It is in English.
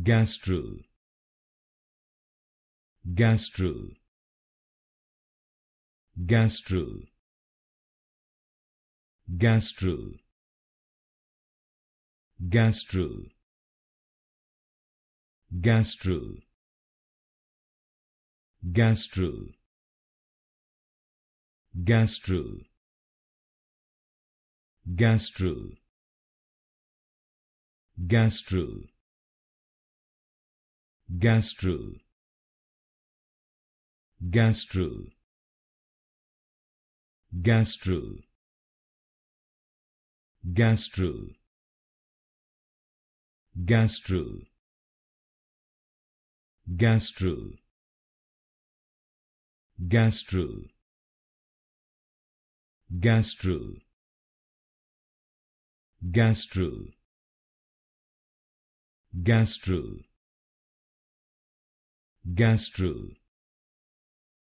gastral gastral gastral gastral gastral gastral gastral gastral gastral gastral Gastrul. Gastrul. Gastrul. Gastrul. Gastrul. Gastrul. Gastrul. Gastrul. gastral gastral Gastrule